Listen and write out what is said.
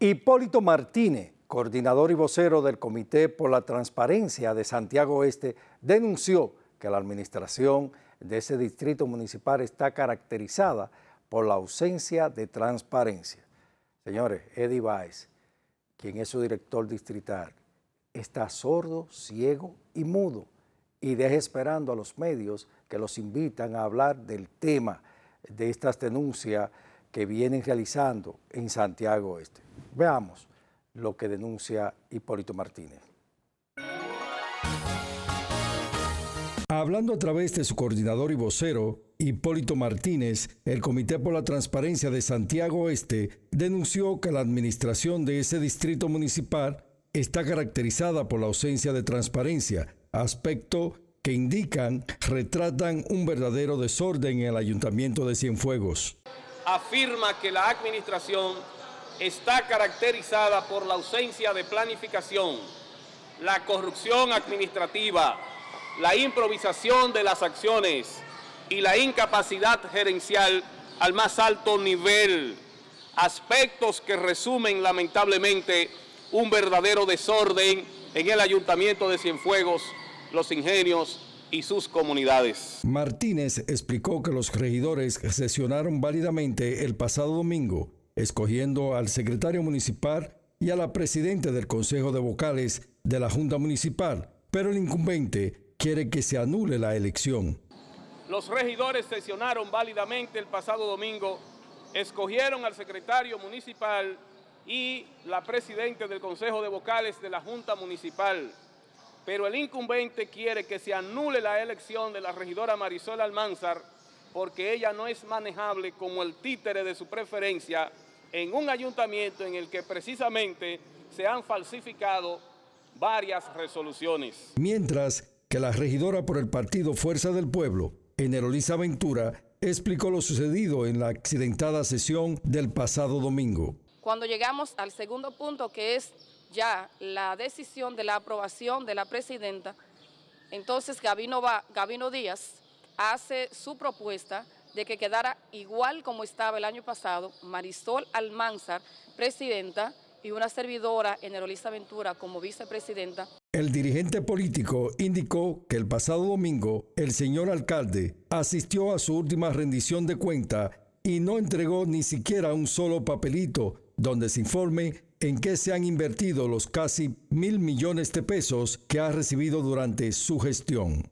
Hipólito Martínez, coordinador y vocero del Comité por la Transparencia de Santiago Este, denunció que la administración de ese distrito municipal está caracterizada por la ausencia de transparencia. Señores, Eddie Baez, quien es su director distrital, está sordo, ciego y mudo y deja esperando a los medios que los invitan a hablar del tema de estas denuncias que vienen realizando en Santiago Este. Veamos lo que denuncia Hipólito Martínez. Hablando a través de su coordinador y vocero, Hipólito Martínez, el Comité por la Transparencia de Santiago Oeste denunció que la administración de ese distrito municipal está caracterizada por la ausencia de transparencia, aspecto que indican retratan un verdadero desorden en el Ayuntamiento de Cienfuegos. Afirma que la administración está caracterizada por la ausencia de planificación, la corrupción administrativa, la improvisación de las acciones y la incapacidad gerencial al más alto nivel, aspectos que resumen lamentablemente un verdadero desorden en el Ayuntamiento de Cienfuegos, Los Ingenios y sus comunidades. Martínez explicó que los regidores sesionaron válidamente el pasado domingo escogiendo al secretario municipal y a la presidenta del Consejo de Vocales de la Junta Municipal, pero el incumbente quiere que se anule la elección. Los regidores sesionaron válidamente el pasado domingo, escogieron al secretario municipal y la presidenta del Consejo de Vocales de la Junta Municipal. Pero el incumbente quiere que se anule la elección de la regidora Marisol Almanzar porque ella no es manejable como el títere de su preferencia en un ayuntamiento en el que precisamente se han falsificado varias resoluciones. Mientras que la regidora por el partido Fuerza del Pueblo, Enerolisa Ventura, explicó lo sucedido en la accidentada sesión del pasado domingo. Cuando llegamos al segundo punto, que es ya la decisión de la aprobación de la presidenta, entonces Gabino, Gabino Díaz hace su propuesta de que quedara igual como estaba el año pasado, Marisol Almanzar, presidenta, y una servidora, en Enerolisa Ventura, como vicepresidenta. El dirigente político indicó que el pasado domingo el señor alcalde asistió a su última rendición de cuenta y no entregó ni siquiera un solo papelito donde se informe en qué se han invertido los casi mil millones de pesos que ha recibido durante su gestión.